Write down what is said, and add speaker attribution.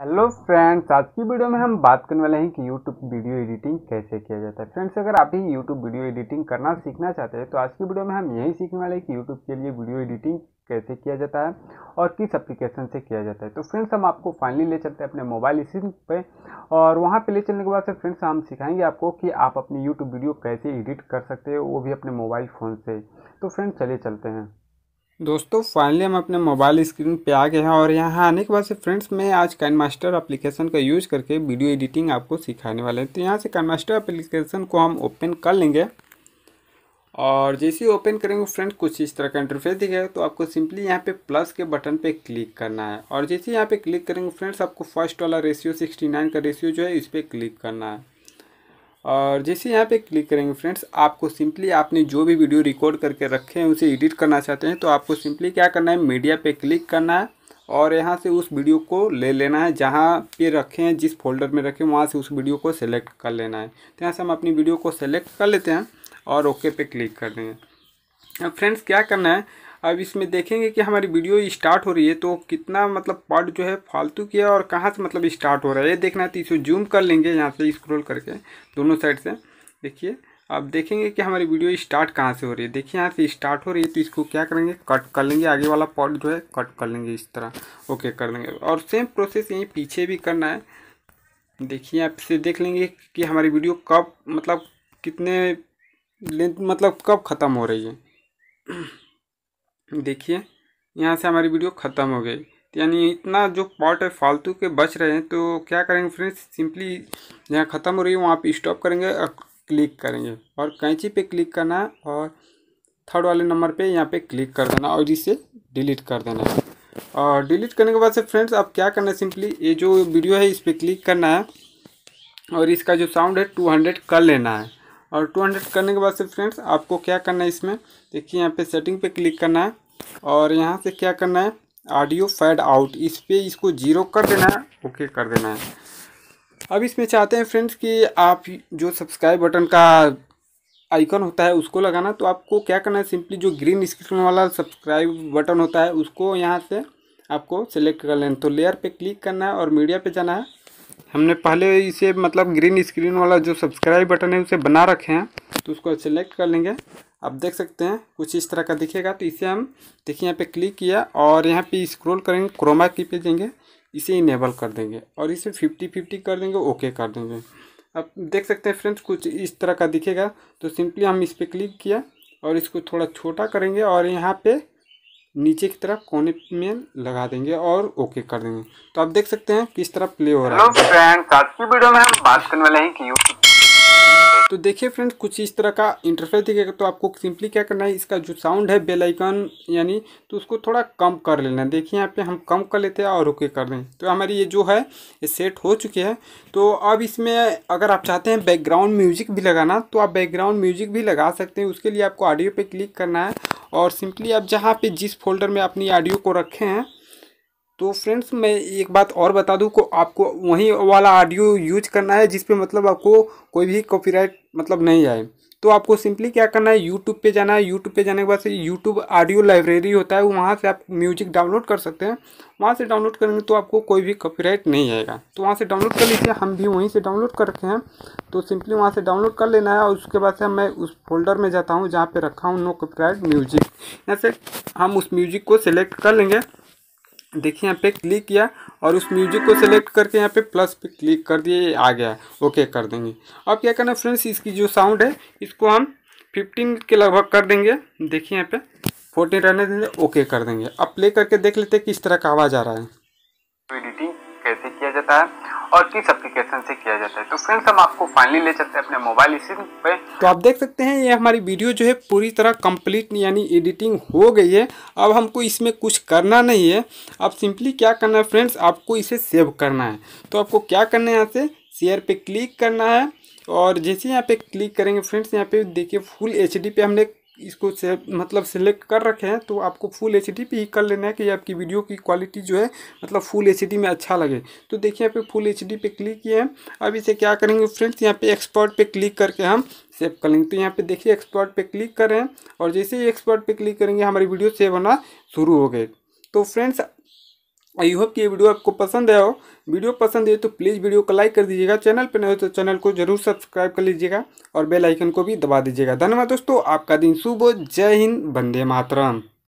Speaker 1: hello friends आज की video में हम बात करने वाले हैं कि यूट्यूब वीडियो एडिटिंग कैसे किया जाता है फ्रेंड्स अगर आप ही यूट्यूब वीडियो एडिटिंग करना सीखना चाहते हैं तो आज की वीडियो में हम यही सीखने वाले हैं कि यूट्यूब के लिए वीडियो एडिटिंग कैसे किया जाता है और किस एप्लीकेशन से किया जाता है तो फ्रेंड्स हम आपको फाइनली ले चलते हैं अपने मोबाइल स्क्रीन पे और वहाँ पर ले चलने के बाद से फ्रेंड्स हम सिखाएंगे आपको कि आप अपनी यूट्यूब वीडियो कैसे एडिट कर सकते हो वो भी अपने मोबाइल फ़ोन से तो फ्रेंड्स चले चलते हैं दोस्तों फाइनली हम अपने मोबाइल स्क्रीन पे आ गए हैं और यहाँ आने के बाद से फ्रेंड्स मैं आज कैन मास्टर अप्लीकेशन का यूज़ करके वीडियो एडिटिंग आपको सिखाने वाले हैं तो यहाँ से कैन मास्टर अप्लीकेशन को हम ओपन कर लेंगे और जैसे ही ओपन करेंगे फ्रेंड्स कुछ इस तरह का इंटरफेस दिखेगा तो आपको सिंपली यहाँ पे प्लस के बटन पर क्लिक करना है और जैसे यहाँ पर क्लिक करेंगे फ्रेंड्स आपको फर्स्ट वाला रेशियो सिक्सटी का रेशियो जो है इस पर क्लिक करना है और जैसे यहाँ पे क्लिक करेंगे फ्रेंड्स आपको सिंपली आपने जो भी वीडियो रिकॉर्ड करके रखे हैं उसे एडिट करना चाहते हैं तो आपको सिंपली क्या करना है मीडिया पे क्लिक करना है और यहाँ से उस वीडियो को ले लेना है जहाँ पे रखे हैं जिस फोल्डर में रखे वहाँ से उस वीडियो को सेलेक्ट कर लेना है तो यहाँ से हम अपनी वीडियो को सेलेक्ट कर लेते हैं और ओके पे क्लिक कर देंगे फ्रेंड्स क्या करना है अब इसमें देखेंगे कि हमारी वीडियो स्टार्ट हो रही है तो कितना मतलब पार्ट जो है फालतू किया और कहाँ से मतलब स्टार्ट हो रहा है ये देखना है तो इसे जूम कर लेंगे यहाँ से स्क्रोल करके दोनों साइड से देखिए अब देखेंगे कि हमारी वीडियो स्टार्ट कहाँ से हो रही है देखिए यहाँ से स्टार्ट हो रही है तो इसको क्या करेंगे कट कर लेंगे आगे वाला पार्ट जो है कट कर लेंगे इस तरह ओके कर लेंगे और सेम प्रोसेस यहीं पीछे भी करना है देखिए आप इसे देख लेंगे कि हमारी वीडियो कब मतलब कितने लेंथ मतलब कब ख़त्म हो रही है देखिए यहाँ से हमारी वीडियो ख़त्म हो गई तो यानी इतना जो पॉट है फालतू के बच रहे हैं तो क्या करेंगे फ्रेंड्स सिंपली जहाँ ख़त्म हो रही है वहाँ पे स्टॉप करेंगे और क्लिक करेंगे और कैंची पे क्लिक करना और थर्ड वाले नंबर पे यहाँ पे क्लिक कर देना और इसे डिलीट कर देना है और डिलीट करने के बाद से फ्रेंड्स आप क्या करना है सिंपली ये जो वीडियो है इस पर क्लिक करना है और इसका जो साउंड है टू हंड्रेड कर लेना है और टू हंड्रेड करने के बाद से फ्रेंड्स आपको क्या करना है इसमें देखिए यहाँ पे सेटिंग पे क्लिक करना है और यहाँ से क्या करना है ऑडियो फैड आउट इस पर इसको जीरो कर देना है ओके कर देना है अब इसमें चाहते हैं फ्रेंड्स कि आप जो सब्सक्राइब बटन का आइकन होता है उसको लगाना तो आपको क्या करना है सिंपली जो ग्रीन स्क्रीन वाला सब्सक्राइब बटन होता है उसको यहाँ से आपको सेलेक्ट कर लेना तो लेयर पे क्लिक करना है और मीडिया पे जाना है हमने पहले इसे मतलब ग्रीन स्क्रीन वाला जो सब्सक्राइब बटन है उसे बना रखे हैं तो उसको सेलेक्ट कर लेंगे आप देख सकते हैं कुछ इस तरह का दिखेगा तो इसे हम देखिए यहाँ पे क्लिक किया और यहाँ पे स्क्रॉल करेंगे क्रोमा की पे देंगे इसे इनेबल कर देंगे और इसे फिफ्टी फिफ्टी कर देंगे ओके कर देंगे अब देख सकते हैं फ्रेंड्स कुछ इस तरह का दिखेगा तो सिंपली हम इस पर क्लिक किया और इसको थोड़ा छोटा करेंगे और यहाँ पे नीचे की तरफ कोने में लगा देंगे और ओके कर देंगे तो आप देख सकते हैं किस तरह प्ले हो रहा है फ्रेंड्स आज की वीडियो में हम बात करने वाले हैं कि तो देखिए फ्रेंड्स कुछ इस तरह का इंटरफेस दिखेगा तो आपको सिंपली क्या करना है इसका जो साउंड है बेल आइकन यानी तो उसको थोड़ा कम कर लेना है देखिए यहाँ पे हम कम कर लेते हैं और ओके कर दें तो हमारी ये जो है ये सेट हो चुकी है तो अब इसमें अगर आप चाहते हैं बैकग्राउंड म्यूजिक भी लगाना तो आप बैकग्राउंड म्यूजिक भी लगा सकते हैं उसके लिए आपको ऑडियो पर क्लिक करना है और सिंपली आप जहाँ पे जिस फोल्डर में अपनी ऑडियो को रखे हैं तो फ्रेंड्स मैं एक बात और बता दूं को आपको वही वाला ऑडियो यूज करना है जिसपे मतलब आपको कोई भी कॉपीराइट मतलब नहीं आए तो आपको सिंपली क्या करना है यूट्यूब पे जाना है यूट्यूब पे जाने के बाद से यूट्यूब ऑडियो लाइब्रेरी होता है वहाँ से आप म्यूजिक डाउनलोड कर सकते हैं वहाँ से डाउनलोड करेंगे तो आपको कोई भी कॉपीराइट नहीं आएगा तो वहाँ से डाउनलोड कर लीजिए हम भी वहीं से डाउनलोड कर रखे हैं तो सिंपली वहाँ से डाउनलोड कर लेना है और उसके बाद से मैं उस फोल्डर में जाता हूँ जहाँ पर रखा हूँ नो कॉपीराइट म्यूजिक यहाँ से हम उस म्यूजिक को सिलेक्ट कर लेंगे देखिए यहाँ पे क्लिक किया और उस म्यूजिक को सेलेक्ट करके यहाँ पे प्लस पे क्लिक कर दिए आ गया ओके कर देंगे अब क्या करना है फ्रेंड्स इसकी जो साउंड है इसको हम फिफ्टीन के लगभग कर देंगे देखिए यहाँ पे फोर्टीन रहने देंगे ओके कर देंगे अब प्ले करके देख लेते हैं किस तरह का आवाज़ आ रहा है एडिटिंग तो कैसे किया जाता है और किस एप्लीकेशन से किया जाता है तो फ्रेंड्स हम आपको फाइनली ले चलते हैं अपने मोबाइल स्क्रीन पे तो आप देख सकते हैं ये हमारी वीडियो जो है पूरी तरह कंप्लीट यानी एडिटिंग हो गई है अब हमको इसमें कुछ करना नहीं है अब सिंपली क्या करना है फ्रेंड्स आपको इसे सेव करना है तो आपको क्या करना है यहाँ से शेयर पे क्लिक करना है और जैसे यहाँ पे क्लिक करेंगे फ्रेंड्स यहाँ पे देखिए फुल एच पे हमने इसको से मतलब सेलेक्ट कर रखे हैं तो आपको फुल एच डी ही कर लेना है कि आपकी वीडियो की क्वालिटी जो है मतलब फुल एच में अच्छा लगे तो देखिए यहाँ पे फुल एच पे क्लिक किए हैं अब इसे क्या करेंगे फ्रेंड्स यहाँ पे एक्सपर्ट पे क्लिक करके हम सेव कर लेंगे तो यहाँ पे देखिए एक्सपर्ट पे क्लिक करें और जैसे ही एक्सपर्ट पे क्लिक करेंगे हमारी वीडियो सेव होना शुरू हो गए तो फ्रेंड्स आई होप कि ये वीडियो आपको पसंद आया हो वीडियो पसंद है तो प्लीज़ वीडियो को लाइक कर दीजिएगा चैनल पर नए हो तो चैनल को जरूर सब्सक्राइब कर लीजिएगा और बेल आइकन को भी दबा दीजिएगा धन्यवाद दोस्तों आपका दिन शुभ हो जय हिंद वंदे मातरम